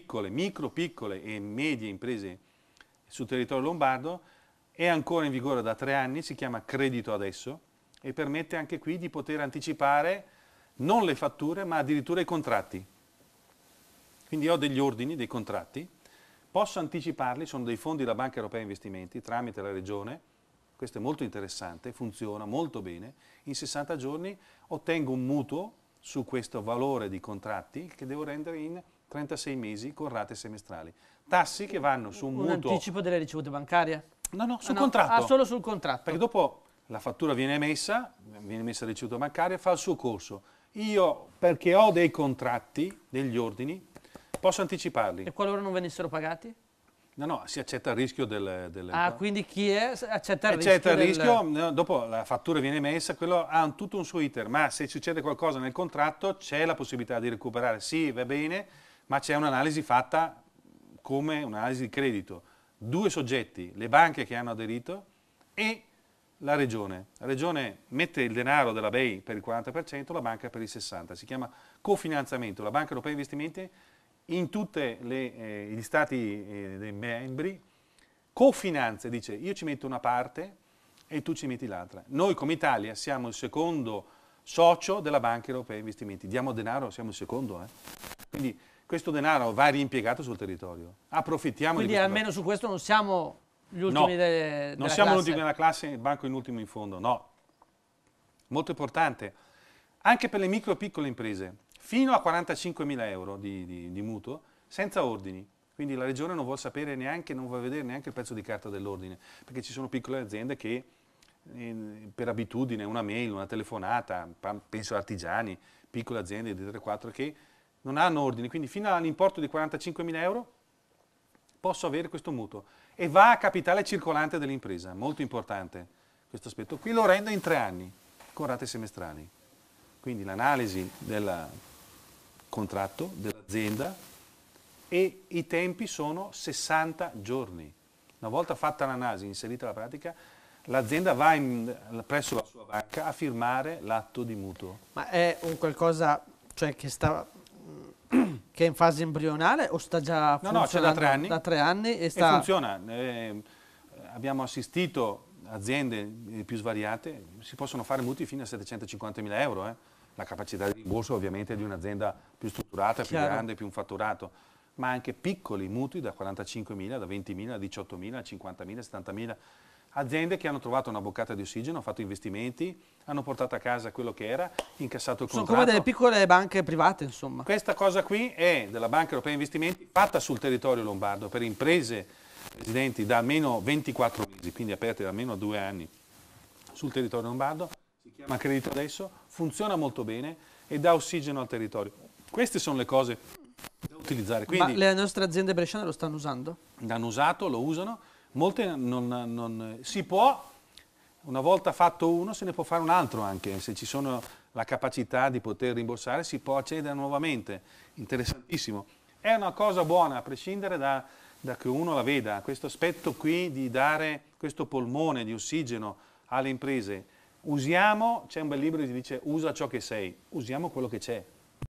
piccole, micro, piccole e medie imprese sul territorio lombardo, è ancora in vigore da tre anni, si chiama Credito Adesso e permette anche qui di poter anticipare non le fatture ma addirittura i contratti. Quindi ho degli ordini, dei contratti, posso anticiparli, sono dei fondi della Banca Europea Investimenti tramite la Regione, questo è molto interessante, funziona molto bene, in 60 giorni ottengo un mutuo su questo valore di contratti che devo rendere in 36 mesi con rate semestrali. Tassi che vanno su un, un mutuo... Un anticipo delle ricevute bancarie? No, no, sul ah, no. contratto. Ah, solo sul contratto. Perché dopo la fattura viene emessa, viene emessa la ricevuta bancaria, fa il suo corso. Io, perché ho dei contratti, degli ordini, posso anticiparli. E qualora non venissero pagati? No, no, si accetta il rischio del... del ah, quindi chi è accetta il accetta rischio? Accetta il rischio, del... dopo la fattura viene emessa, quello ha un, tutto un suo iter, ma se succede qualcosa nel contratto c'è la possibilità di recuperare, sì, va bene, ma c'è un'analisi fatta come un'analisi di credito. Due soggetti, le banche che hanno aderito e la regione. La regione mette il denaro della BEI per il 40%, la banca per il 60%. Si chiama cofinanziamento. La Banca Europea Investimenti in tutti eh, gli stati eh, dei membri cofinanza, dice io ci metto una parte e tu ci metti l'altra. Noi come Italia siamo il secondo socio della Banca Europea Investimenti. Diamo denaro, siamo il secondo. Eh? Quindi questo denaro va riempiegato sul territorio. Approfittiamo Quindi di questo. Quindi almeno su questo non siamo gli ultimi no, de, non siamo gli ultimi della classe, il banco in ultimo in fondo, no. Molto importante, anche per le micro e piccole imprese, fino a 45.000 euro di, di, di mutuo, senza ordini. Quindi la regione non vuole sapere neanche, non vuole vedere neanche il pezzo di carta dell'ordine, perché ci sono piccole aziende che per abitudine, una mail, una telefonata, penso artigiani, piccole aziende di 3-4 che non hanno ordini, quindi fino all'importo di 45.000 euro posso avere questo mutuo e va a capitale circolante dell'impresa, molto importante questo aspetto. Qui lo rendo in tre anni con rate semestrali, quindi l'analisi del contratto dell'azienda e i tempi sono 60 giorni. Una volta fatta l'analisi, inserita la pratica, l'azienda va in, presso la sua banca a firmare l'atto di mutuo. Ma è un qualcosa cioè, che sta che è in fase embrionale o sta già funzionando? No, no, c'è da tre anni. Da tre anni e, sta... e funziona. Eh, abbiamo assistito aziende più svariate, si possono fare mutui fino a 750 mila euro. Eh. La capacità di rimborso ovviamente è di un'azienda più strutturata, Chiaro. più grande, più un fatturato, ma anche piccoli mutui da 45 mila, da 20 mila, 18 mila, 50 mila, aziende che hanno trovato una boccata di ossigeno, hanno fatto investimenti, hanno portato a casa quello che era, incassato il Sono contratto. Sono come delle piccole banche private, insomma. Questa cosa qui è della Banca Europea Investimenti fatta sul territorio lombardo per imprese residenti da almeno 24 mesi, quindi aperte da almeno due anni sul territorio lombardo, si chiama Credito Adesso, funziona molto bene e dà ossigeno al territorio. Queste sono le cose da utilizzare. Quindi, Ma le nostre aziende bresciane lo stanno usando? L'hanno usato, lo usano molte non, non, si può, una volta fatto uno se ne può fare un altro anche, se ci sono la capacità di poter rimborsare si può accedere nuovamente, interessantissimo. È una cosa buona a prescindere da, da che uno la veda, questo aspetto qui di dare questo polmone di ossigeno alle imprese. Usiamo, c'è un bel libro che dice usa ciò che sei, usiamo quello che c'è.